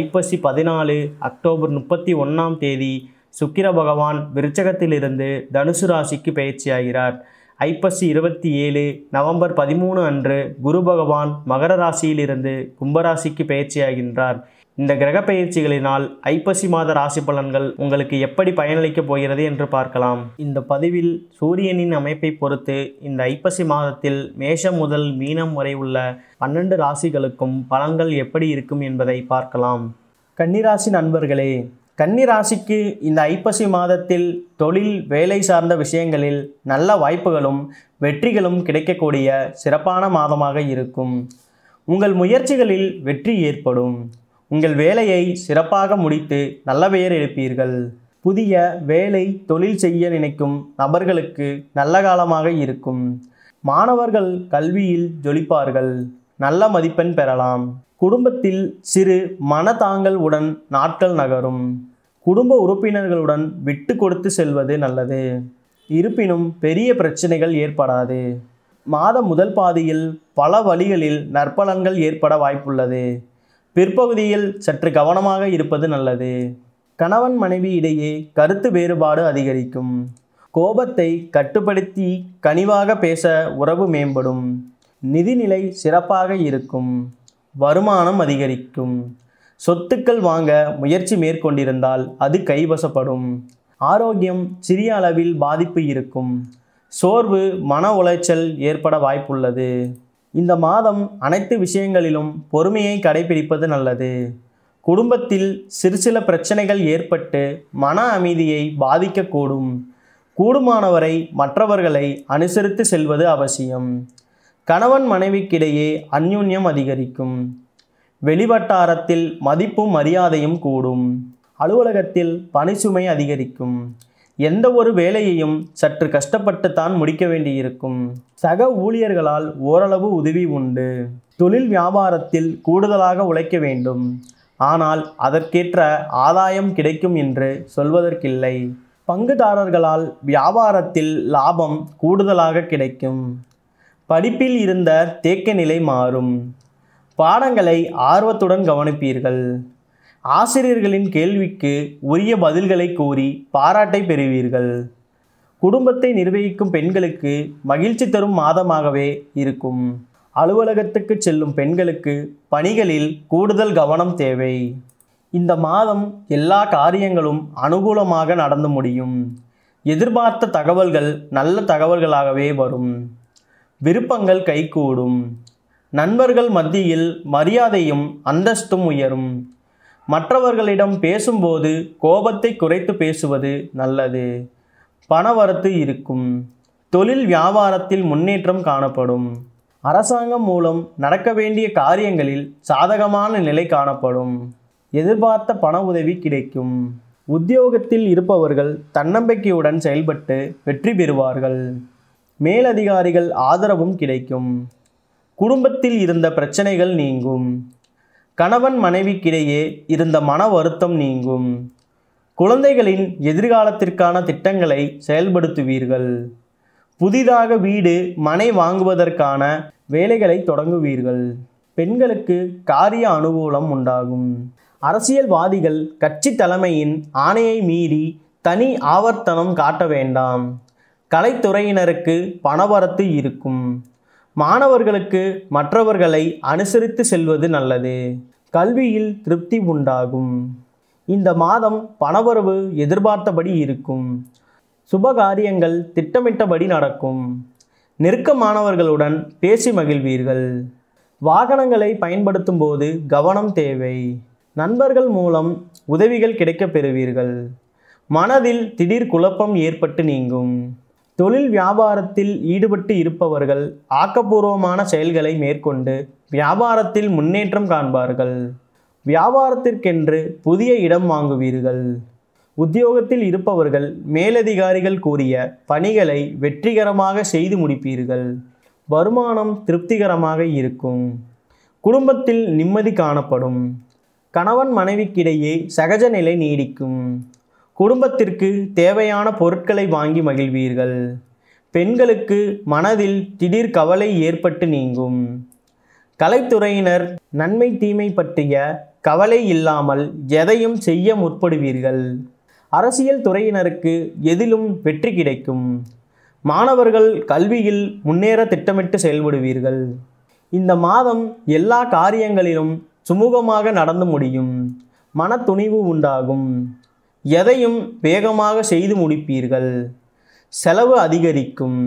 ஐப்பசி பதினாலு அக்டோபர் முப்பத்தி ஒன்றாம் தேதி சுக்கிர பகவான் விருச்சகத்திலிருந்து தனுசு ராசிக்கு பயிற்சியாகிறார் ஐப்பசி இருபத்தி ஏழு நவம்பர் பதிமூணு அன்று குரு பகவான் மகர ராசியிலிருந்து கும்பராசிக்கு பயிற்சியாகின்றார் இந்த கிரக பயிற்சிகளினால் ஐப்பசி மாத ராசி பலன்கள் உங்களுக்கு எப்படி பயனளிக்க போகிறது என்று பார்க்கலாம் இந்த பதிவில் சூரியனின் அமைப்பை பொறுத்து இந்த ஐப்பசி மாதத்தில் மேஷம் முதல் மீனம் வரை உள்ள பன்னெண்டு ராசிகளுக்கும் பலன்கள் எப்படி இருக்கும் என்பதை பார்க்கலாம் கன்னிராசி நண்பர்களே கன்னிராசிக்கு இந்த ஐப்பசி மாதத்தில் தொழில் வேலை சார்ந்த விஷயங்களில் நல்ல வாய்ப்புகளும் வெற்றிகளும் கிடைக்கக்கூடிய சிறப்பான மாதமாக இருக்கும் உங்கள் முயற்சிகளில் வெற்றி ஏற்படும் உங்கள் வேலையை சிறப்பாக முடித்து நல்ல பெயர் எழுப்பீர்கள் புதிய வேலை தொழில் செய்ய நினைக்கும் நபர்களுக்கு நல்ல காலமாக இருக்கும் மாணவர்கள் கல்வியில் ஜொலிப்பார்கள் நல்ல மதிப்பெண் பெறலாம் குடும்பத்தில் சிறு மனதாங்கல் உடன் நாட்கள் நகரும் குடும்ப உறுப்பினர்களுடன் விட்டு கொடுத்து செல்வது நல்லது இருப்பினும் பெரிய பிரச்சனைகள் ஏற்படாது மாத முதல் பாதியில் பல வழிகளில் நற்பலன்கள் ஏற்பட வாய்ப்புள்ளது பிற்பகுதியில் சற்று கவனமாக இருப்பது நல்லது கணவன் மனைவி இடையே கருத்து வேறுபாடு அதிகரிக்கும் கோபத்தை கட்டுப்படுத்தி கனிவாக பேச உறவு மேம்படும் நிதிநிலை சிறப்பாக இருக்கும் வருமானம் அதிகரிக்கும் சொத்துக்கள் வாங்க முயற்சி மேற்கொண்டிருந்தால் அது கைவசப்படும் ஆரோக்கியம் சிறிய அளவில் பாதிப்பு இருக்கும் சோர்வு மன உளைச்சல் ஏற்பட வாய்ப்புள்ளது இந்த மாதம் அனைத்து விஷயங்களிலும் பொறுமையை கடைபிடிப்பது நல்லது குடும்பத்தில் சிறு சில பிரச்சனைகள் ஏற்பட்டு மன அமைதியை பாதிக்கக்கூடும் கூடுமானவரை மற்றவர்களை அனுசரித்து செல்வது அவசியம் கணவன் மனைவிக்கிடையே அந்யூன்யம் அதிகரிக்கும் வெளிவட்டாரத்தில் மதிப்பும் மரியாதையும் கூடும் அலுவலகத்தில் பணிசுமை அதிகரிக்கும் எந்த ஒரு வேலையையும் சற்று கஷ்டப்பட்டுத்தான் முடிக்க வேண்டியிருக்கும் சக ஊழியர்களால் ஓரளவு உதவி உண்டு தொழில் வியாபாரத்தில் கூடுதலாக உழைக்க வேண்டும் ஆனால் அதற்கேற்ற ஆதாயம் கிடைக்கும் என்று சொல்வதற்கில்லை பங்குதாரர்களால் வியாபாரத்தில் லாபம் கூடுதலாக கிடைக்கும் படிப்பில் இருந்த தேக்க நிலை மாறும் பாடங்களை ஆர்வத்துடன் கவனிப்பீர்கள் ஆசிரியர்களின் கேள்விக்கு உரிய பதில்களை கூறி பாராட்டை பெறுவீர்கள் குடும்பத்தை நிர்வகிக்கும் பெண்களுக்கு மகிழ்ச்சி தரும் மாதமாகவே இருக்கும் அலுவலகத்துக்கு செல்லும் பெண்களுக்கு பணிகளில் கூடுதல் கவனம் தேவை இந்த மாதம் எல்லா காரியங்களும் அனுகூலமாக நடந்து முடியும் எதிர்பார்த்த தகவல்கள் நல்ல தகவல்களாகவே வரும் விருப்பங்கள் கைகூடும் நண்பர்கள் மத்தியில் மரியாதையும் அந்தஸ்தும் உயரும் மற்றவர்களிடம் பேசும்போது கோபத்தை குறைத்து பேசுவது நல்லது பணவரத்து இருக்கும் தொழில் வியாபாரத்தில் முன்னேற்றம் காணப்படும் அரசாங்கம் மூலம் நடக்க வேண்டிய காரியங்களில் சாதகமான நிலை காணப்படும் எதிர்பார்த்த பண உதவி கிடைக்கும் உத்தியோகத்தில் இருப்பவர்கள் தன்னம்பிக்கையுடன் செயல்பட்டு வெற்றி பெறுவார்கள் மேலதிகாரிகள் ஆதரவும் கிடைக்கும் குடும்பத்தில் இருந்த பிரச்சனைகள் நீங்கும் கணவன் மனைவிக்கிடையே இருந்த மன வருத்தம் நீங்கும் குழந்தைகளின் எதிர்காலத்திற்கான திட்டங்களை செயல்படுத்துவீர்கள் புதிதாக வீடு மனை வாங்குவதற்கான வேலைகளை தொடங்குவீர்கள் பெண்களுக்கு காரிய அனுகூலம் உண்டாகும் அரசியல்வாதிகள் கட்சி தலைமையின் ஆணையை மீறி தனி ஆவர்த்தனம் காட்ட வேண்டாம் கலைத்துறையினருக்கு பணவரத்து இருக்கும் மாணவர்களுக்கு மற்றவர்களை அனுசரித்து செல்வது நல்லது கல்வியில் திருப்தி உண்டாகும் இந்த மாதம் பணவரவு எதிர்பார்த்தபடி இருக்கும் சுபகாரியங்கள் திட்டமிட்டபடி நடக்கும் நெருக்கமானவர்களுடன் பேசி மகிழ்வீர்கள் வாகனங்களை பயன்படுத்தும் போது கவனம் தேவை நண்பர்கள் மூலம் உதவிகள் கிடைக்கப் பெறுவீர்கள் மனதில் திடீர் குழப்பம் ஏற்பட்டு நீங்கும் தொழில் வியாபாரத்தில் ஈடுபட்டு இருப்பவர்கள் ஆக்கப்பூர்வமான செயல்களை மேற்கொண்டு வியாபாரத்தில் முன்னேற்றம் காண்பார்கள் வியாபாரத்திற்கென்று புதிய இடம் வாங்குவீர்கள் உத்தியோகத்தில் இருப்பவர்கள் மேலதிகாரிகள் கூறிய பணிகளை வெற்றிகரமாக செய்து முடிப்பீர்கள் வருமானம் திருப்திகரமாக இருக்கும் குடும்பத்தில் நிம்மதி காணப்படும் கணவன் மனைவிக்கிடையே சகஜ நிலை நீடிக்கும் குடும்பத்திற்கு தேவையான பொருட்களை வாங்கி மகிழ்வீர்கள் பெண்களுக்கு மனதில் திடீர் கவலை ஏற்பட்டு நீங்கும் கலைத்துறையினர் நன்மை தீமை பற்றிய கவலை இல்லாமல் எதையும் செய்ய முற்படுவீர்கள் அரசியல் துறையினருக்கு எதிலும் வெற்றி கிடைக்கும் மாணவர்கள் கல்வியில் முன்னேற திட்டமிட்டு செயல்படுவீர்கள் இந்த மாதம் எல்லா காரியங்களிலும் சுமூகமாக நடந்து முடியும் மன துணிவு உண்டாகும் எதையும் வேகமாக செய்து முடிப்பீர்கள் செலவு அதிகரிக்கும்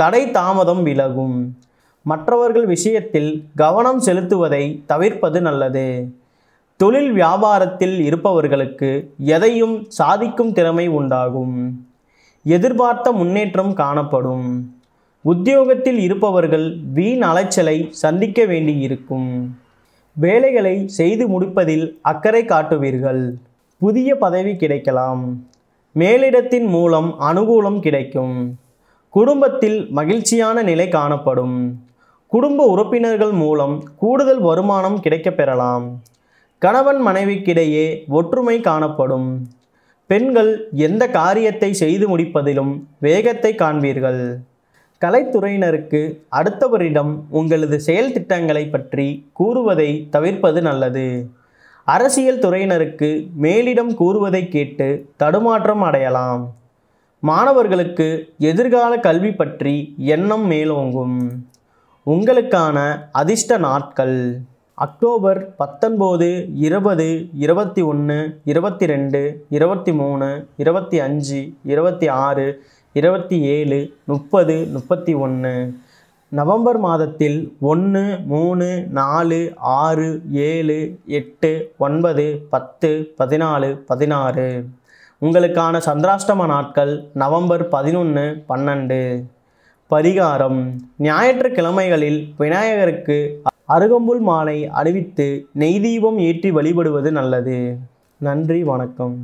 தடை தாமதம் விலகும் மற்றவர்கள் விஷயத்தில் கவனம் செலுத்துவதை தவிர்ப்பது நல்லது தொழில் வியாபாரத்தில் இருப்பவர்களுக்கு எதையும் சாதிக்கும் திறமை உண்டாகும் எதிர்பார்த்த முன்னேற்றம் காணப்படும் உத்தியோகத்தில் இருப்பவர்கள் வீண் அலைச்சலை சந்திக்க வேண்டியிருக்கும் வேலைகளை செய்து முடிப்பதில் அக்கறை காட்டுவீர்கள் புதிய பதவி கிடைக்கலாம் மேலிடத்தின் மூலம் அனுகூலம் கிடைக்கும் குடும்பத்தில் மகிழ்ச்சியான நிலை காணப்படும் குடும்ப உறுப்பினர்கள் மூலம் கூடுதல் வருமானம் கிடைக்கப் பெறலாம் கணவன் மனைவிக்கிடையே ஒற்றுமை காணப்படும் பெண்கள் எந்த காரியத்தை செய்து முடிப்பதிலும் வேகத்தை காண்பீர்கள் கலைத்துறையினருக்கு அடுத்தவரிடம் உங்களது செயல் திட்டங்களை பற்றி கூறுவதை தவிர்ப்பது நல்லது அரசியல் துறையினருக்கு மேலிடம் கூறுவதை கேட்டு தடுமாற்றம் அடையலாம் மாணவர்களுக்கு எதிர்கால கல்வி பற்றி எண்ணம் மேலோங்கும் உங்களுக்கான அதிர்ஷ்ட நாட்கள் அக்டோபர் பத்தொன்பது இருபது இருபத்தி ஒன்று இருபத்தி ரெண்டு இருபத்தி மூணு இருபத்தி அஞ்சு இருபத்தி ஆறு இருபத்தி ஏழு முப்பது முப்பத்தி ஒன்று நவம்பர் மாதத்தில் ஒன்று மூணு நாலு ஆறு ஏழு எட்டு ஒன்பது பத்து பதினாலு பதினாறு உங்களுக்கான சந்திராஷ்டம நாட்கள் நவம்பர் பதினொன்று பன்னெண்டு பரிகாரம் ஞாயிற்றுக்கிழமைகளில் விநாயகருக்கு அருகம்புல் மாலை அணிவித்து நெய் தீபம் ஏற்றி வழிபடுவது நல்லது நன்றி வணக்கம்